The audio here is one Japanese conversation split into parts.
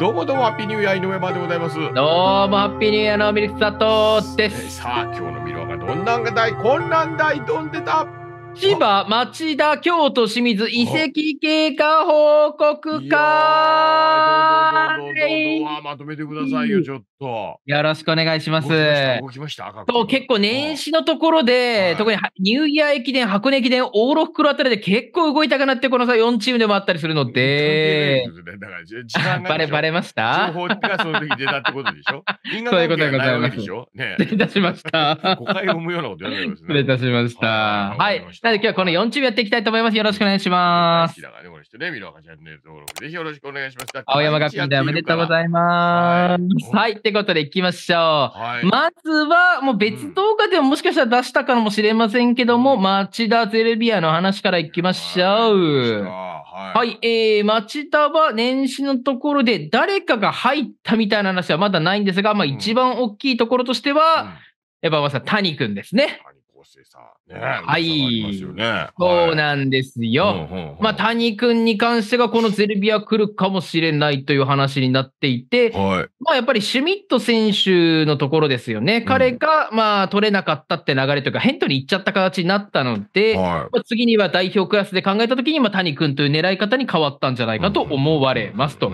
どうもどうもハッピーニューイヤー井上までございます。どうもハッピーニューイヤーのミルク佐藤です。さあ、今日のミルアがどんなんが大、混乱大、どんでた。千葉、町田、京都、清水、遺跡経過報告会まとめてくださいよ、ちょっと。よろしくお願いします。動きましたと結構年始のところで、特にニューイヤー駅伝、箱根駅伝、往路袋あたりで結構動いたかなって、このさ、4チームでもあったりするので。バレバレました情報がその時出たってことでしょ そういうことでございます。失礼いたしました。誤解を生むようなことやらなですね。失礼いたしました。はい。なので今日はこの4チームやっていきたいと思います。よろしくお願いします。平川ね、この人ね、ミロカチャンネル登録ぜひよろしくお願いします。青山学院でおめでとうございます。はい、ってことでいきましょう。はい、まずは、もう別動画でももしかしたら出したかもしれませんけども、うん、町田ゼルビアの話からいきましょう。はい、はい、えー、町田は年始のところで誰かが入ったみたいな話はまだないんですが、まあ一番大きいところとしては、うんやっぱまさ、谷くんですね。越しね、はい、そうなんですよ。まあ、谷君に関しては、このゼルビア来るかもしれないという話になっていて、はい、まあ、やっぱりシュミット選手のところですよね。彼が、まあ、取れなかったって流れというか、ヘントに行っちゃった形になったので、はい、まあ、次には代表クラスで考えたときに、まあ、谷君という狙い方に変わったんじゃないかと思われますと。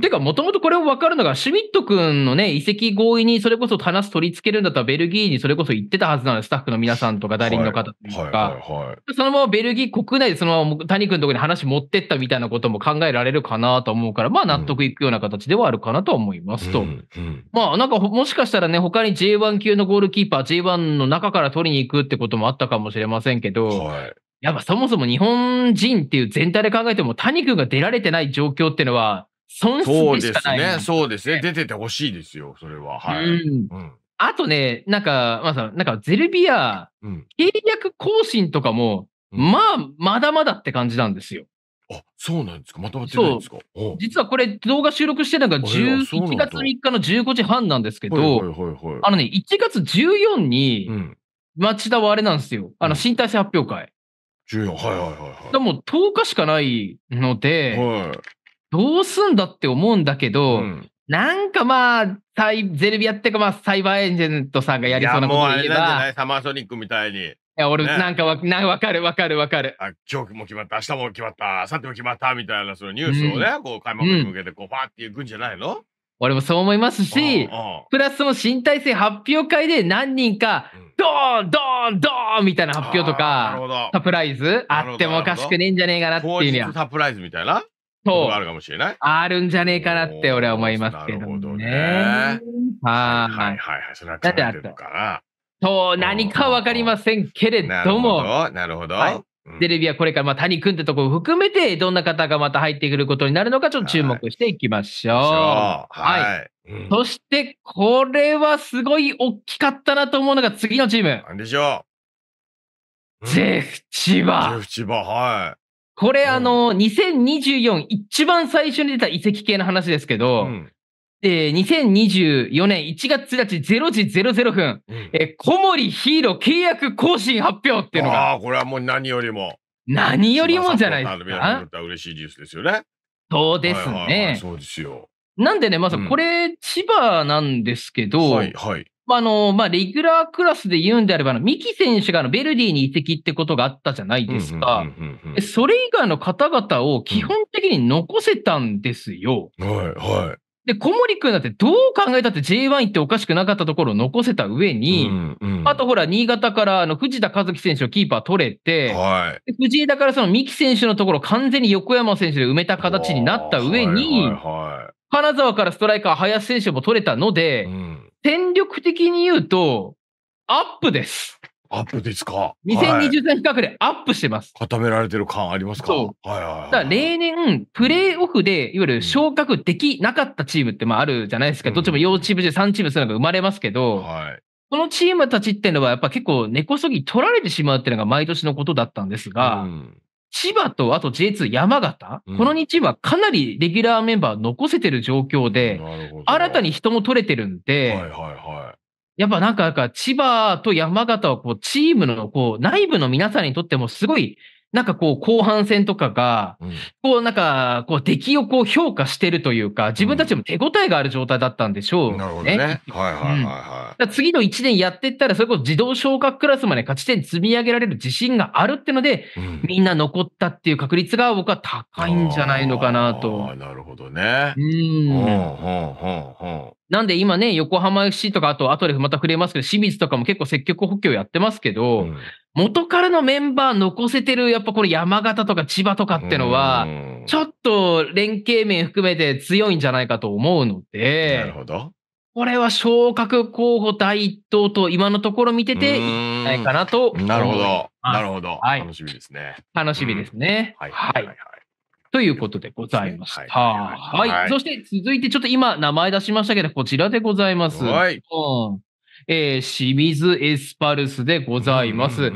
てか、もともとこれを分かるのが、シュミット君のね、移籍合意にそれこそ話す取り付けるんだったら、ベルギーにそれこそ行ってたはずなのスタッフの皆さんとか、代理人の方とか、そのままベルギー国内でそのまま谷君のところに話持ってったみたいなことも考えられるかなと思うから、まあ、納得いくような形ではあるかなと思いますと。うんうん、まあ、なんか、もしかしたらね、他に J1 級のゴールキーパー、J1 の中から取りに行くってこともあったかもしれませんけど、はいやっぱそもそも日本人っていう全体で考えても、谷君が出られてない状況っていうのは、損そう失でしかすないね。そうですね。出ててほしいですよ。それは。はい。うんうん。あとね、なんか、まあさ、なんかゼルビア、うん。契約更新とかも、うんまあ、まだまだって感じなんですよ。あ、そうなんですか。まとまってないんですか。実はこれ、動画収録してるのがなん11月3日の15時半なんですけど、あのね、1月14に町田はあれなんですよ。あの、新体制発表会。14、はいはいはいはい。でも10日しかないので、はい。どうすんだって思うんだけど、うん、なんかまあ、サイゼルビアってか、まあ、サイバーエージェントさんがやりそうなこと言えば。いやもうあれなんじゃないサマーソニックみたいに。いや俺なんかわ、ね、な分かるわかるわかるあ。今日も決まった、明日も決まった、明後日も決まったみたいなそのニュースをね、うん、こう開幕に向けてこうパーっていくんじゃないの、俺もそう思いますし、プラスその新体制発表会で何人か、ドーン、ドーン、ドーンみたいな発表とか、サプライズあってもおかしくねえんじゃねえかなっていうには。サプライズみたいなそう。あるかもしれない。あるんじゃねえかなって俺は思いますけど、ね。なるほどね。はいはいはい。それは考るから。そう、何かわかりませんけれども。なるほど。はいテレビはこれから、まあ、谷君ってとこを含めて、どんな方がまた入ってくることになるのか、ちょっと注目していきましょう。はい。そして、これはすごい大きかったなと思うのが、次のチーム。なんでしょう。ジェフチバ。ジェフはい。これ、あの、2024一番最初に出た遺跡系の話ですけど、うんえー、2024年1月1日0時00分、うん、えー、小森ヒーロー契約更新発表っていうのが。ああ、これはもう何よりも。何よりもじゃないですか。嬉しいニュースですよね。そうですね。はいはいはい、そうですよ。なんでね、まず、これ、千葉なんですけど、はい、はい。あの、まあ、レギュラークラスで言うんであれば、あの、ミキ選手があの、ベルディに移籍ってことがあったじゃないですか。それ以外の方々を基本的に残せたんですよ。うん、はい、はい。で、小森君だってどう考えたって J1 行っておかしくなかったところを残せた上に、うんうん、あとほら、新潟からあの藤田和樹選手をキーパー取れて、はい、藤枝からその三木選手のところを完全に横山選手で埋めた形になった上に、金沢からストライカー林選手も取れたので、うん戦力的に言うと、アップです。アップですか。2020年比較でアップしてます。はい、固められてる感ありますかそう。はいはい、はい、だ例年、プレーオフで、いわゆる昇格できなかったチームってまああるじゃないですか。うん、どっちも要チームで3チームするのが生まれますけど、はい、このチームたちっていうのはやっぱ結構根こそぎ取られてしまうっていうのが毎年のことだったんですが、うん千葉とあと J2 山形、うん、この2チームはかなりレギュラーメンバー残せてる状況で、新たに人も取れてるんで、はいはいはい、やっぱなんか、千葉と山形はこうチームのこう内部の皆さんにとってもすごいなんかこう、後半戦とかが、こう、なんか、こう、出来をこう評価してるというか、自分たちも手応えがある状態だったんでしょう、ねうん、なるほどね。はいはいはいはい。うん、次の1年やっていったら、それこそ自動昇格クラスまで勝ち点積み上げられる自信があるってので、うん、みんな残ったっていう確率が僕は高いんじゃないのかなと。なるほどね。うん。ほうほうほうほなんで今ね、横浜 FC とか、あと後でまた触れますけど、清水とかも結構積極補強やってますけど、うん、元からのメンバー残せてる、やっぱこれ山形とか千葉とかってのは、ちょっと連携面含めて強いんじゃないかと思うので、なるほど。これは昇格候補第一党と今のところ見てていないかなとなるほど。なるほど。はい、楽しみですね。楽しみですね。はい。はいはいということでございました。はい。はい、そして続いて、ちょっと今名前出しましたけど、こちらでございます。はい。うんえー、清水エスパルスでございます。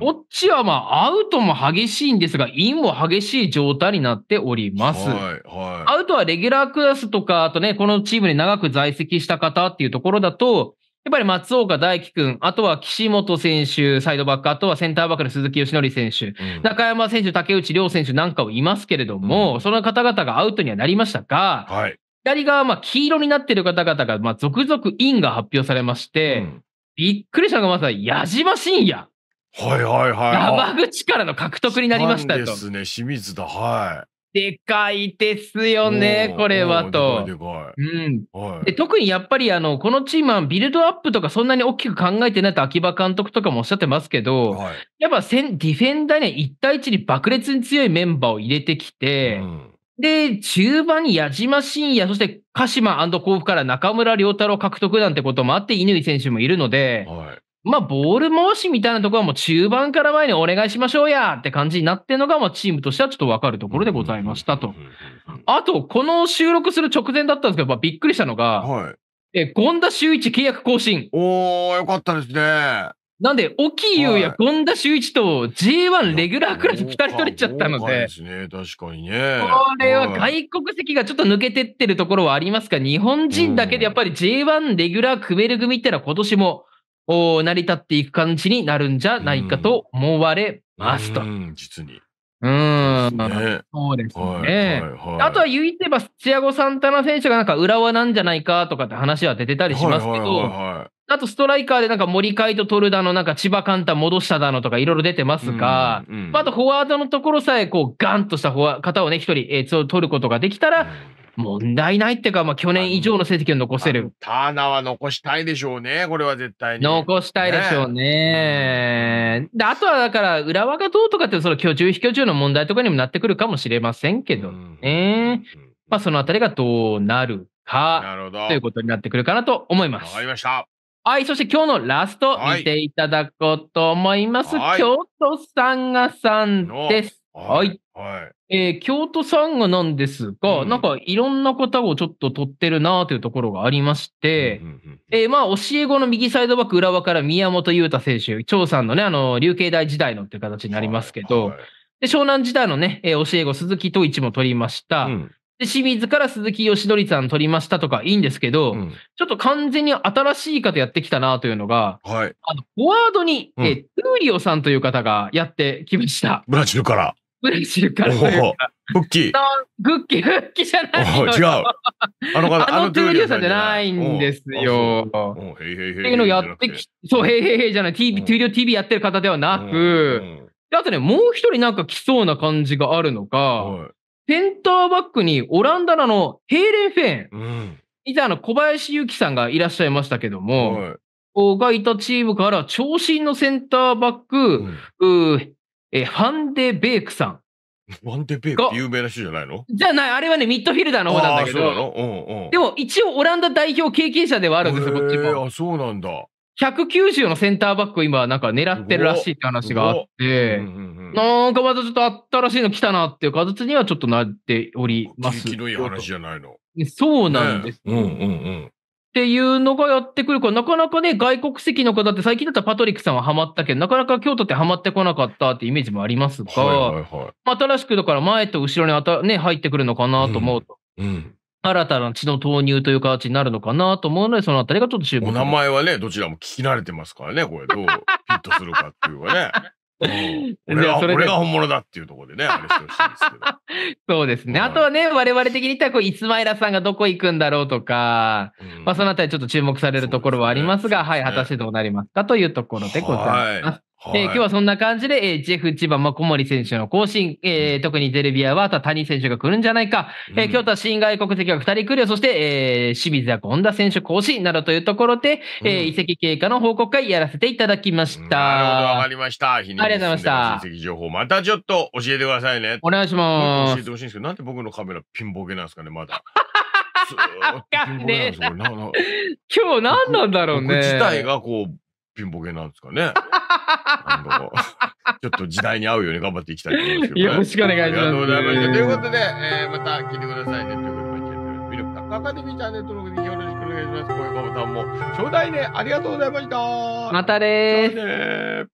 こっちはまあ、アウトも激しいんですが、インも激しい状態になっております。はいはい、アウトはレギュラークラスとか、あとね、このチームに長く在籍した方っていうところだと、やっぱり松岡大輝君、あとは岸本選手、サイドバック、あとはセンターバックの鈴木義則選手、うん、中山選手、竹内涼選手なんかをいますけれども、うん、その方々がアウトにはなりましたが、はい、左側、まあ、黄色になっている方々が、まあ、続々インが発表されまして、うん、びっくりしたのがまさに矢島信也。はいはいはい。山口からの獲得になりましたと。ですね、清水だ。はい。でかいですよね、これはと。特にやっぱりあの、このチームはビルドアップとかそんなに大きく考えてないと秋葉監督とかもおっしゃってますけど、はい、やっぱディフェンダーには1対1に爆裂に強いメンバーを入れてきて、うん、で、中盤に矢島伸也、そして鹿島甲府から中村亮太郎獲得なんてこともあって、乾選手もいるので、はいまあ、ボール回しみたいなところはもう中盤から前にお願いしましょうやって感じになってるのが、まあ、チームとしてはちょっとわかるところでございましたと。あと、この収録する直前だったんですけど、まあ、びっくりしたのが、はい、え、権田修一契約更新。おー、よかったですね。なんで、沖優や権田修一と J1 レギュラークラス2人取れちゃったので、ですね、確かにね。これは外国籍がちょっと抜けてってるところはありますが、日本人だけでやっぱり J1 レギュラー組める組ってのは今年も成り立っていく感じになるんじゃないかと思われますと。うん実にうん、ね、そうですね、はいはいはい。あとは言いてば、土屋アゴ・サンタナ選手がなんか浦和なんじゃないかとかって話は出てたりしますけど、はいはいはいはい、あとストライカーでなんか森海と取るだの、なんか千葉カンタ戻しただのとかいろいろ出てますが、うんうん、あとフォワードのところさえこうガンとした方をね、一人、えー、取ることができたら、問題ないっていうか、まあ、去年以上の成績を残せる。ターナーは残したいでしょうね、これは絶対に。残したいでしょうね。ねであとはだから、浦和がどうとかって、その居住、非居住の問題とかにもなってくるかもしれませんけどね。うん、まあ、そのあたりがどうなるか、なるほどということになってくるかなと思います。わかりました。はい、そして今日のラスト見ていただこうと思います。はい、京都さんがさんです。はい。はい。えー、京都サンガなんですが、うん、なんかいろんな方をちょっと取ってるなというところがありまして、えまあ、教え子の右サイドバック浦和から宮本裕太選手、張さんのね、あの、琉球大時代のっていう形になりますけど、はいはい、で湘南時代のね、えー、教え子鈴木統一も取りました。うんで、清水から鈴木義則さん取りましたとかいいんですけど、うん、ちょっと完全に新しい方やってきたなというのが、はい、あのフォワードに、うん、えトゥーリオさんという方がやってきました。ブラジルから。ブルからというか。グッキー、復帰じゃない違う。あの方、あのトゥーリューさんじゃないんですよ。っていうのやってき、そう、へいへいへいじゃない、TV、トゥーリュー TV やってる方ではなく、で、あとね、もう一人なんか来そうな感じがあるのか、センターバックにオランダのヘーレンフェン、以あの小林祐希さんがいらっしゃいましたけども、がいたチームから長身のセンターバック、えー、ファンデ・ベークさん。ファンデ・ベーク有名な人じゃないのじゃない、あれはね、ミッドフィルダーの方なんだけど。うんうん、でも、一応オランダ代表経験者ではあるんですよ、こっちも。あ、そうなんだ。190のセンターバックを今なんか狙ってるらしいって話があって、うんうんうん、なんかまたちょっと新しいの来たなっていう形にはちょっとなっております。気のいい話じゃないの。そうなんです、ねうんうんうん。っていうのがやってくるから、なかなかね、外国籍の方って、最近だったらパトリックさんはハマったけど、なかなか京都ってハマってこなかったってイメージもありますが、はいはいはい、新しくだから前と後ろにあた、ね、入ってくるのかなと思うと。うん、うん新たな血の投入という形になるのかなと思うので、そのあたりがちょっと注目。お名前はね、どちらも聞き慣れてますからね、これ、どうフィットするかっていうかね。俺が俺が本物だっていうところでね、あれしてほしいですけど。そうですね。あとはね、我々的に言ったら、こう、イスマイラさんがどこ行くんだろうとか、うん、まあ、そのあたりちょっと注目されるところはありますが、すね、はい、果たしてどうなりますかというところでございます。はいはい、えー、今日はそんな感じで、えー、ジェフ、千葉、まあ、小森選手の更新、えー、特にゼルビアは、あとは谷選手が来るんじゃないか、えー、京都は新外国籍が2人来るよ、そして、えー、清水や権田選手更新などというところで、うん、えー、移籍経過の報告会やらせていただきました。うん、なるほど、わかりました。ありがとうございました。移籍情報、またちょっと教えてくださいね。お願いします。教えてほしいんですけど、なんで僕のカメラピンボケなんですかね、まだ。ね、今日何なんだろうね。自体がこう、ピンボケなんですかね。ちょっと時代に合うように頑張っていきたいと思いますね、よろしくお願いします。ありがとうございました。ということで、えー、また聞いてくださいね。ということで、ミルクタッカーアカデミーチャンネル登録でよろしくお願いします。高評価ボタンも、ちょうだいね。ありがとうございました。またね